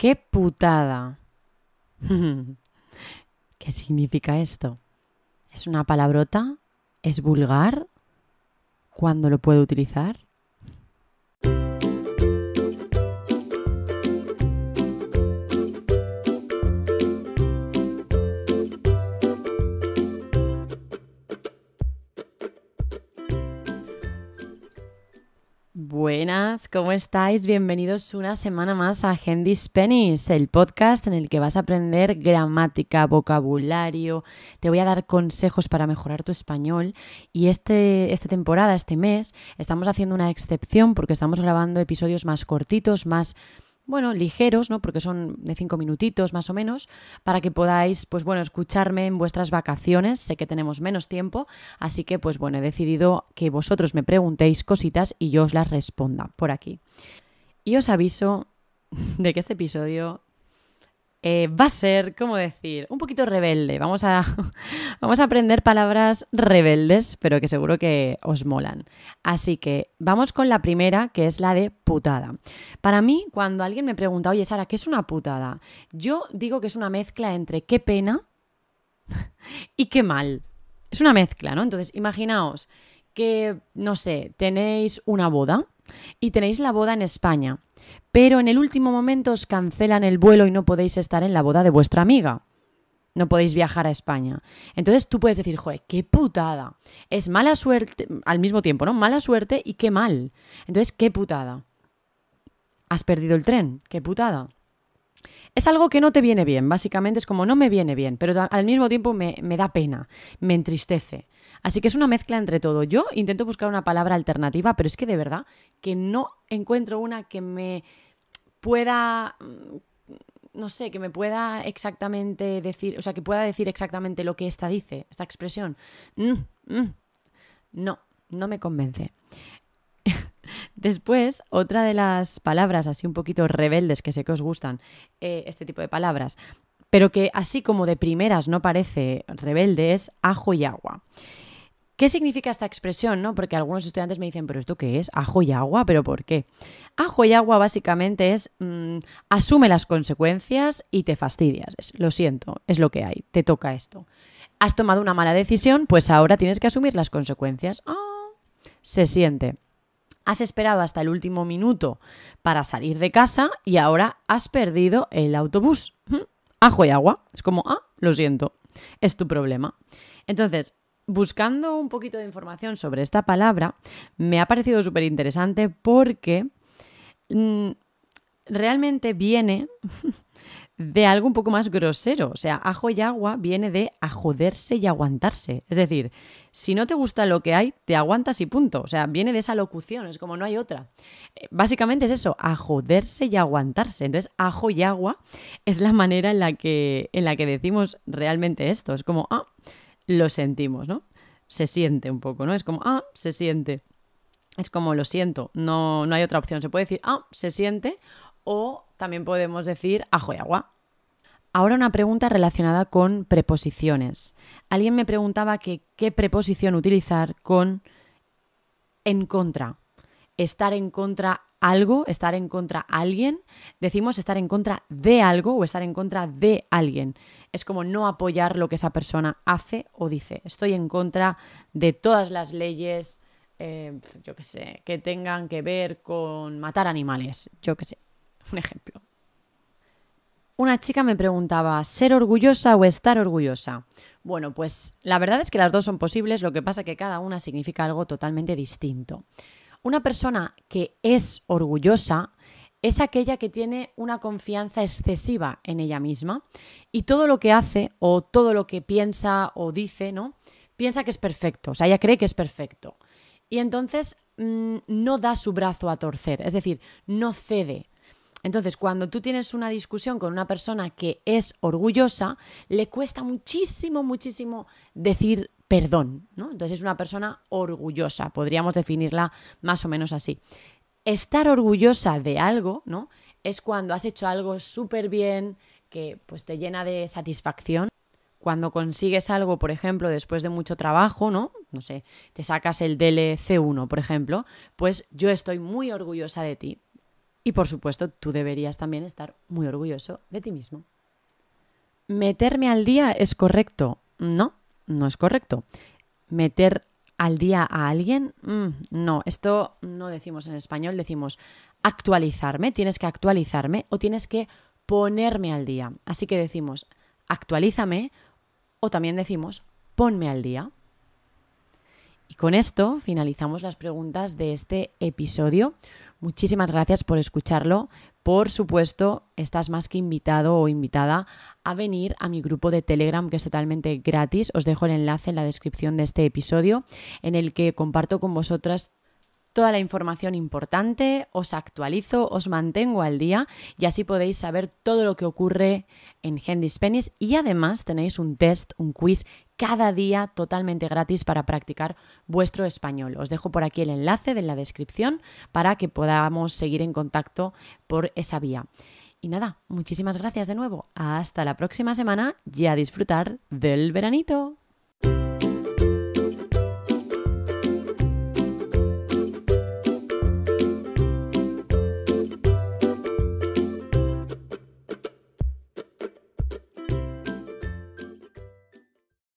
¡Qué putada! ¿Qué significa esto? ¿Es una palabrota? ¿Es vulgar? ¿Cuándo lo puedo utilizar? Buenas, ¿cómo estáis? Bienvenidos una semana más a Gendis Pennies, el podcast en el que vas a aprender gramática, vocabulario, te voy a dar consejos para mejorar tu español y este, esta temporada, este mes, estamos haciendo una excepción porque estamos grabando episodios más cortitos, más bueno, ligeros, ¿no? Porque son de cinco minutitos más o menos, para que podáis, pues bueno, escucharme en vuestras vacaciones. Sé que tenemos menos tiempo, así que, pues bueno, he decidido que vosotros me preguntéis cositas y yo os las responda por aquí. Y os aviso de que este episodio eh, va a ser, ¿cómo decir? Un poquito rebelde. Vamos a, vamos a aprender palabras rebeldes, pero que seguro que os molan. Así que vamos con la primera, que es la de putada. Para mí, cuando alguien me pregunta, oye, Sara, ¿qué es una putada? Yo digo que es una mezcla entre qué pena y qué mal. Es una mezcla, ¿no? Entonces, imaginaos que, no sé, tenéis una boda y tenéis la boda en España, pero en el último momento os cancelan el vuelo y no podéis estar en la boda de vuestra amiga. No podéis viajar a España. Entonces tú puedes decir, joder, qué putada. Es mala suerte, al mismo tiempo, ¿no? Mala suerte y qué mal. Entonces, qué putada. Has perdido el tren, qué putada es algo que no te viene bien, básicamente es como no me viene bien, pero al mismo tiempo me, da pena, me entristece. Así que es una mezcla entre todo. Yo intento buscar una palabra alternativa, pero es que de verdad que no encuentro una que me pueda mm, no sé, que me pueda exactamente decir, o sea, que pueda decir exactamente lo que esta dice, esta expresión. Mm, mm. no, no me convence. Después, otra de las palabras así un poquito rebeldes que sé que os gustan, eh, este tipo de palabras, pero que así como de primeras no parece rebelde, es ajo y agua. ¿Qué significa esta expresión? ¿no? Porque algunos estudiantes me dicen, ¿pero esto qué es? ¿Ajo y agua? ¿Pero por qué? Ajo y agua básicamente es mm, asume las consecuencias y te fastidias. lo siento, es lo que hay, te toca esto. Has tomado una mala decisión, pues ahora tienes que asumir las consecuencias. Ah, se siente has esperado hasta el último minuto para salir de casa y ahora has perdido el autobús. Ajo y agua. Es como, ah, lo siento, es tu problema. Entonces, buscando un poquito de información sobre esta palabra, me ha parecido súper interesante porque mm, realmente viene de algo un poco más grosero. O sea, ajo y agua viene de joderse y aguantarse. Es decir, si no te gusta lo que hay, te aguantas y punto. O sea, viene de esa locución, es como no hay otra. Eh, básicamente es eso, joderse y aguantarse. Entonces, ajo y agua es la manera en la que, en la que decimos realmente esto. Es como, ah, lo sentimos, ¿no? Se siente un poco, ¿no? Es como, ah, se siente. Es como, lo siento, no, no hay otra opción. Se puede decir, ah, se siente o también podemos decir ajo y agua. Ahora una pregunta relacionada con preposiciones. Alguien me preguntaba qué preposición utilizar con en contra. Estar en contra algo, estar en contra alguien. Decimos estar en contra de algo o estar en contra de alguien. Es como no apoyar lo que esa persona hace o dice. Estoy en contra de todas las leyes, eh, yo sé, que tengan que ver con matar animales, yo qué sé. Un ejemplo. Una chica me preguntaba, ¿ser orgullosa o estar orgullosa? Bueno, pues la verdad es que las dos son posibles, lo que pasa es que cada una significa algo totalmente distinto. Una persona que es orgullosa es aquella que tiene una confianza excesiva en ella misma y todo lo que hace o todo lo que piensa o dice, ¿no? Piensa que es perfecto, o sea, ella cree que es perfecto. Y entonces mm, no da su brazo a torcer, es decir, no cede entonces, cuando tú tienes una discusión con una persona que es orgullosa, le cuesta muchísimo, muchísimo decir perdón, ¿no? Entonces es una persona orgullosa, podríamos definirla más o menos así. Estar orgullosa de algo, ¿no? Es cuando has hecho algo súper bien, que pues te llena de satisfacción. Cuando consigues algo, por ejemplo, después de mucho trabajo, ¿no? No sé, te sacas el DLC1, por ejemplo, pues yo estoy muy orgullosa de ti, y por supuesto, tú deberías también estar muy orgulloso de ti mismo. ¿Meterme al día es correcto? No, no es correcto. ¿Meter al día a alguien? Mm, no, esto no decimos en español, decimos actualizarme, tienes que actualizarme o tienes que ponerme al día. Así que decimos actualízame o también decimos ponme al día con esto finalizamos las preguntas de este episodio. Muchísimas gracias por escucharlo. Por supuesto, estás más que invitado o invitada a venir a mi grupo de Telegram que es totalmente gratis. Os dejo el enlace en la descripción de este episodio en el que comparto con vosotras toda la información importante, os actualizo, os mantengo al día y así podéis saber todo lo que ocurre en Hendis Penis y además tenéis un test, un quiz cada día totalmente gratis para practicar vuestro español. Os dejo por aquí el enlace de la descripción para que podamos seguir en contacto por esa vía. Y nada, muchísimas gracias de nuevo. Hasta la próxima semana y a disfrutar del veranito.